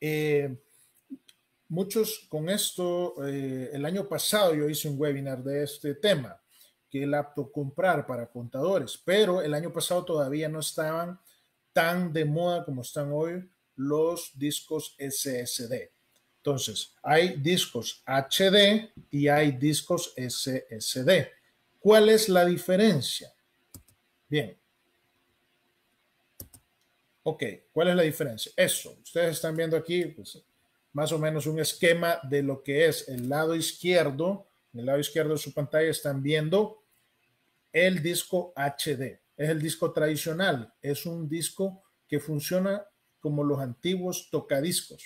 Eh, muchos con esto, eh, el año pasado yo hice un webinar de este tema, que el apto comprar para contadores, pero el año pasado todavía no estaban tan de moda como están hoy los discos SSD. Entonces, hay discos HD y hay discos SSD. ¿Cuál es la diferencia? Bien, Ok, ¿cuál es la diferencia? Eso, ustedes están viendo aquí pues, más o menos un esquema de lo que es el lado izquierdo. En el lado izquierdo de su pantalla están viendo el disco HD. Es el disco tradicional, es un disco que funciona como los antiguos tocadiscos.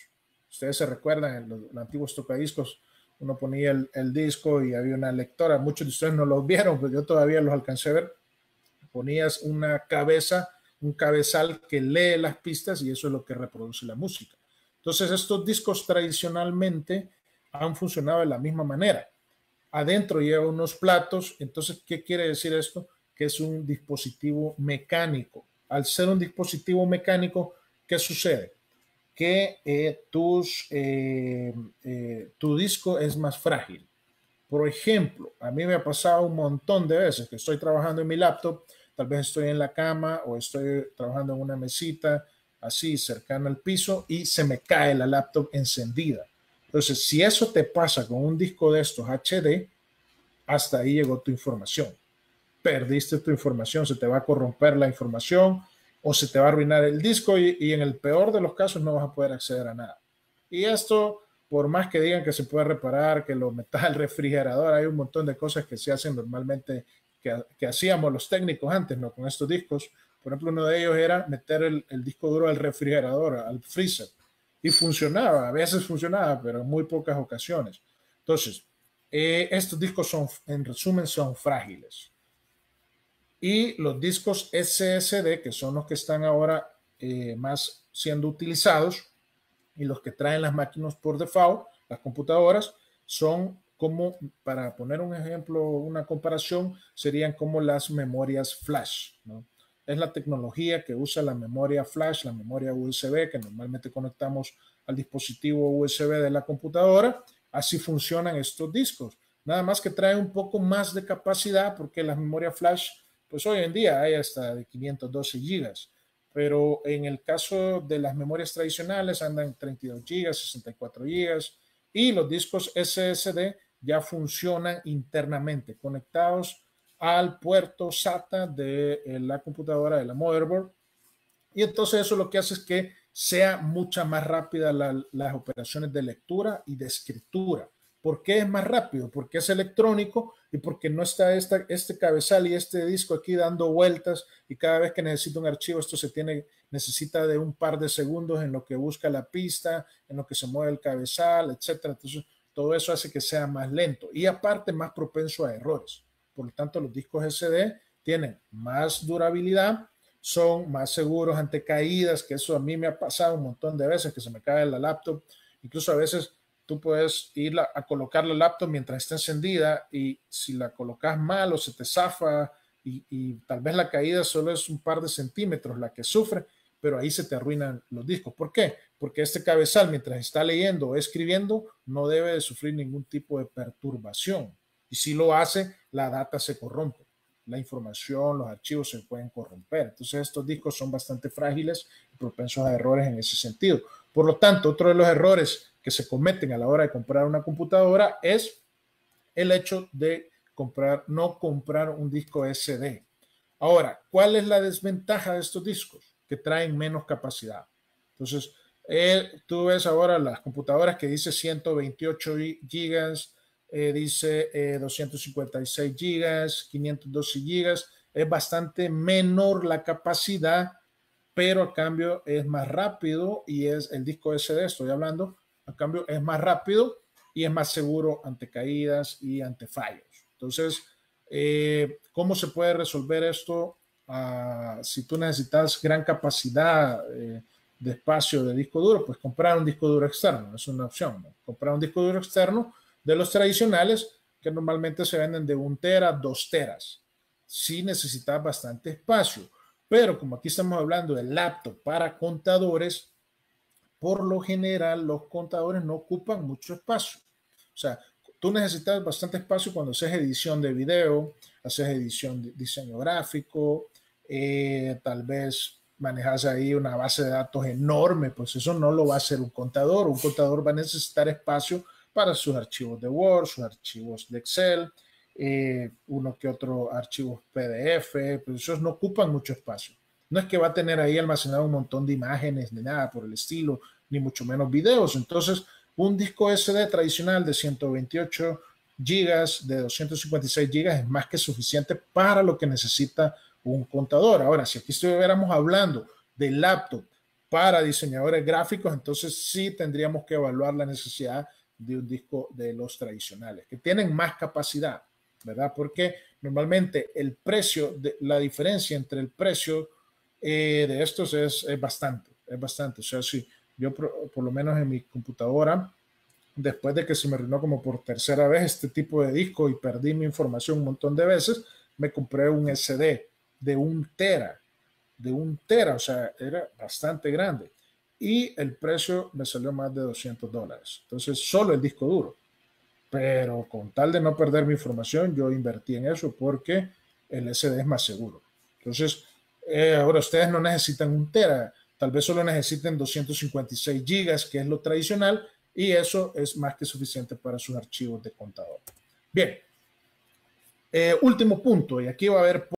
Ustedes se recuerdan, los, los antiguos tocadiscos, uno ponía el, el, disco y había una lectora. Muchos de ustedes no los vieron, pero yo todavía los alcancé a ver. Ponías una cabeza un cabezal que lee las pistas y eso es lo que reproduce la música. Entonces estos discos tradicionalmente han funcionado de la misma manera. Adentro lleva unos platos, entonces, ¿qué quiere decir esto? Que es un dispositivo mecánico. Al ser un dispositivo mecánico, ¿qué sucede? Que eh, tus, eh, eh, tu disco es más frágil. Por ejemplo, a mí me ha pasado un montón de veces que estoy trabajando en mi laptop Tal vez estoy en la cama o estoy trabajando en una mesita así cercana al piso y se me cae la laptop encendida. Entonces, si eso te pasa con un disco de estos HD, hasta ahí llegó tu información. Perdiste tu información, se te va a corromper la información o se te va a arruinar el disco y, y en el peor de los casos no vas a poder acceder a nada. Y esto, por más que digan que se puede reparar, que lo metas al refrigerador, hay un montón de cosas que se hacen normalmente que, hacíamos los técnicos antes, ¿no? Con estos discos. Por ejemplo, uno de ellos era meter el, disco duro al refrigerador, al freezer. Y funcionaba, a veces funcionaba, pero en muy pocas ocasiones. Entonces, eh, estos discos son, en resumen, son frágiles. Y los discos SSD, que son los que están ahora eh, más siendo utilizados y los que traen las máquinas por default, las computadoras, son como, para poner un ejemplo, una comparación, serían como las memorias flash. ¿no? Es la tecnología que usa la memoria flash, la memoria USB, que normalmente conectamos al dispositivo USB de la computadora. Así funcionan estos discos. Nada más que trae un poco más de capacidad porque las memorias flash, pues hoy en día hay hasta de 512 gigas. Pero en el caso de las memorias tradicionales andan 32 gigas, 64 gigas y los discos SSD ya funcionan internamente, conectados al puerto SATA de eh, la computadora de la motherboard. Y entonces eso lo que hace es que sea mucha más rápida las operaciones de lectura y de escritura. ¿Por qué es más rápido? Porque es electrónico y porque no está esta, este cabezal y este disco aquí dando vueltas y cada vez que necesita un archivo esto se tiene, necesita de un par de segundos en lo que busca la pista, en lo que se mueve el cabezal, etcétera. Entonces todo eso hace que sea más lento y aparte más propenso a errores. Por lo tanto, los discos SD tienen más durabilidad, son más seguros ante caídas, que eso a mí me ha pasado un montón de veces, que se me cae la laptop. Incluso a veces tú puedes ir a, colocar la laptop mientras está encendida y si la colocas mal o se te zafa y tal vez la caída solo es un par de centímetros la que sufre, pero ahí se te arruinan los discos. ¿Por qué? Porque este cabezal, mientras está leyendo o escribiendo, no debe de sufrir ningún tipo de perturbación. Y si lo hace, la data se corrompe. La información, los archivos se pueden corromper. Entonces estos discos son bastante frágiles y propensos a errores en ese sentido. Por lo tanto, otro de los errores que se cometen a la hora de comprar una computadora es el hecho de comprar, no comprar un disco SD. Ahora, ¿cuál es la desventaja de estos discos? que traen menos capacidad. Entonces, tú ves ahora las computadoras que dice 128 gigas, eh, dice 256 eh, gigas, 512 gigas, es bastante menor la capacidad, pero a cambio es más rápido y es el disco SD, estoy hablando, a cambio es más rápido y es más seguro ante caídas y ante fallos. Entonces, eh, ¿cómo se puede resolver esto? Ah, si tú necesitas gran capacidad eh, de espacio de disco duro, pues comprar un disco duro externo, es una opción. Comprar un disco duro externo de los tradicionales que normalmente se venden de un tera, dos teras. si necesitas bastante espacio, pero como aquí estamos hablando del laptop para contadores, por lo general los contadores no ocupan mucho espacio. O sea, tú necesitas bastante espacio cuando haces edición de video, haces edición de diseño gráfico, eh, tal vez manejas ahí una base de datos enorme, pues eso no lo va a hacer un contador. Un contador va a necesitar espacio para sus archivos de Word, sus archivos de Excel, eh, uno que otro archivos PDF, pues esos no ocupan mucho espacio. No es que va a tener ahí almacenado un montón de imágenes ni nada por el estilo, ni mucho menos videos. Entonces, un disco SD tradicional de 128 gigas, de 256 gigas, es más que suficiente para lo que necesita un contador. Ahora, si aquí estuviéramos hablando de laptop para diseñadores gráficos, entonces sí tendríamos que evaluar la necesidad de un disco de los tradicionales, que tienen más capacidad, ¿verdad? Porque normalmente el precio, de, la diferencia entre el precio eh, de estos es, bastante, es bastante. O sea, si yo por lo menos en mi computadora después de que se me arruinó como por tercera vez este tipo de disco y perdí mi información un montón de veces, me compré un SD de un tera, de un tera, o sea, era bastante grande. Y el precio me salió más de 200 dólares. Entonces, solo el disco duro. Pero con tal de no perder mi información, yo invertí en eso porque el SD es más seguro. Entonces, eh, ahora ustedes no necesitan un tera, tal vez solo necesiten 256 gigas, que es lo tradicional, y eso es más que suficiente para sus archivos de contador. Bien, eh, último punto, y aquí va a haber...